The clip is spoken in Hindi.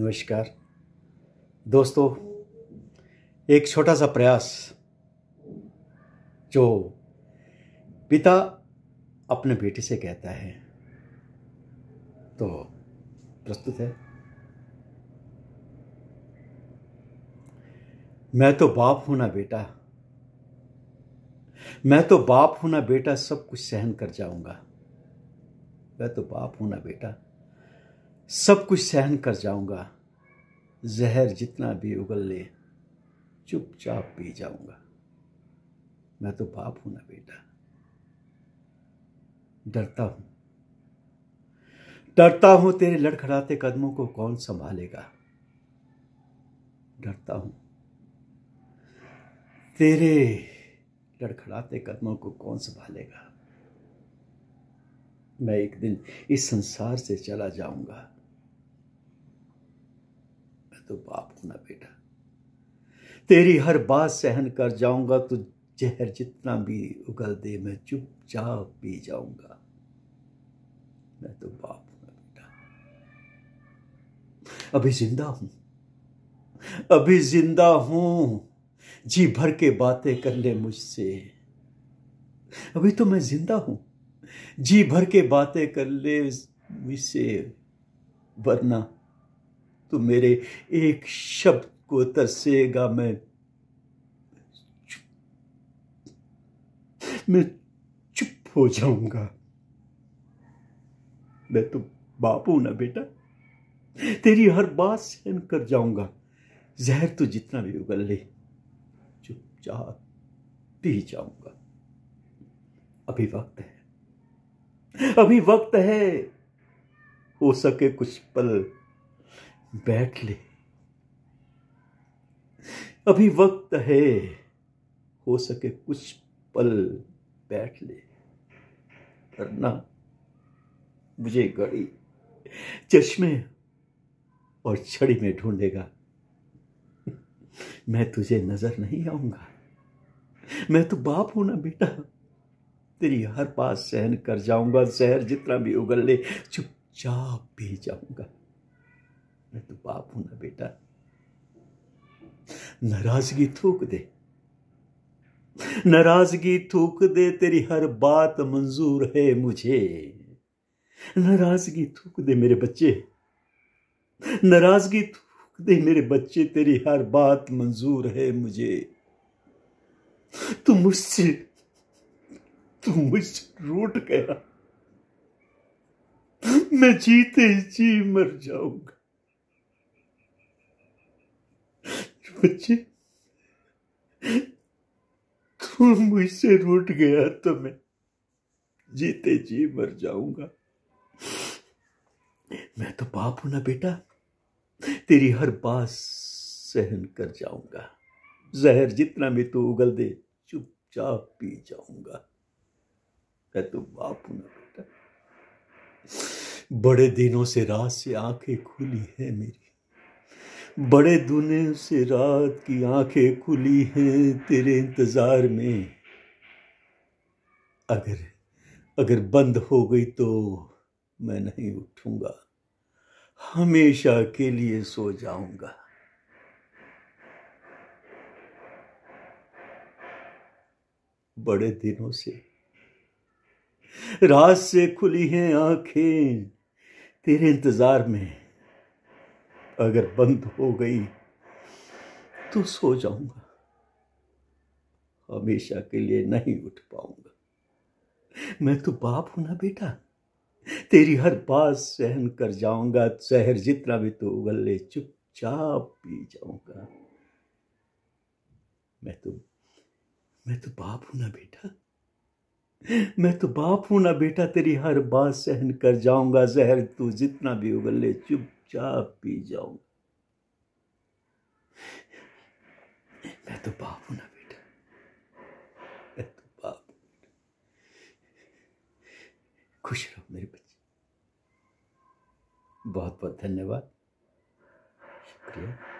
नमस्कार दोस्तों एक छोटा सा प्रयास जो पिता अपने बेटे से कहता है तो प्रस्तुत है मैं तो बाप हूं ना बेटा मैं तो बाप हूं ना बेटा सब कुछ सहन कर जाऊंगा मैं तो बाप हूं ना बेटा सब कुछ सहन कर जाऊंगा जहर जितना भी उगल ले चुपचाप पी जाऊंगा मैं तो बाप हूं ना बेटा डरता हूं डरता हूं तेरे लड़खड़ाते कदमों को कौन संभालेगा डरता हूं तेरे लड़खड़ाते कदमों को कौन संभालेगा मैं एक दिन इस संसार से चला जाऊंगा तो बाप होना बेटा तेरी हर बात सहन कर जाऊंगा तू जहर जितना भी उगल दे मैं चुपचाप पी जाऊंगा मैं तो बाप हूं बेटा अभी जिंदा हूं अभी जिंदा हूं जी भर के बातें कर ले मुझसे अभी तो मैं जिंदा हूं जी भर के बातें कर ले मुझसे वरना तो मेरे एक शब्द को तरसेगा मैं मैं चुप हो जाऊंगा मैं तो बापू ना बेटा तेरी हर बात सहन कर जाऊंगा जहर तो जितना भी उगल ले चुपचाप पी जाऊंगा अभी वक्त है अभी वक्त है हो सके कुछ पल बैठ ले अभी वक्त है हो सके कुछ पल बैठ ले वरना मुझे घड़ी चश्मे और छड़ी में ढूंढेगा मैं तुझे नजर नहीं आऊंगा मैं तो बाप हूं ना बेटा तेरी हर पास सहन कर जाऊंगा जहर जितना भी उगल ले चुपचाप पी जाऊंगा मैं तो बाप हूं ना बेटा नाराजगी थूक दे नाराजगी थूक दे तेरी हर बात मंजूर है मुझे नाराजगी थूक दे मेरे बच्चे नाराजगी थूक दे मेरे बच्चे तेरी हर बात मंजूर है मुझे तू मुझसे तू मुझसे रूट गया मैं जीते जी मर जाऊंगा बच्चे तुम मुझसे रूट गया तो मैं जीते जी मर जाऊंगा मैं तो बाप हूं ना बेटा तेरी हर बात सहन कर जाऊंगा जहर जितना भी तू उगल दे चुपचाप पी जाऊंगा मैं तो बाप हूं ना बेटा बड़े दिनों से रात से आंखें खुली है मेरी बड़े दुने से रात की आंखें खुली हैं तेरे इंतज़ार में अगर अगर बंद हो गई तो मैं नहीं उठूंगा हमेशा के लिए सो जाऊंगा बड़े दिनों से रात से खुली हैं आंखें तेरे इंतज़ार में अगर बंद हो गई तो सो जाऊंगा हमेशा के लिए नहीं उठ पाऊंगा मैं तो बाप हूं ना बेटा तेरी हर बात सहन कर जाऊंगा शहर जितना भी तो उगल ले चुपचाप पी जाऊंगा मैं तो मैं तो बाप हूं ना बेटा मैं तो बाप हूं ना बेटा तेरी हर बात सहन कर जाऊंगा जहर तू जितना भी उगल ले चुपचाप पी जाऊंगा मैं तो बाप हूं ना बेटा मैं तो बाप खुश रहो मेरे बच्चे बहुत बहुत धन्यवाद शुक्रिया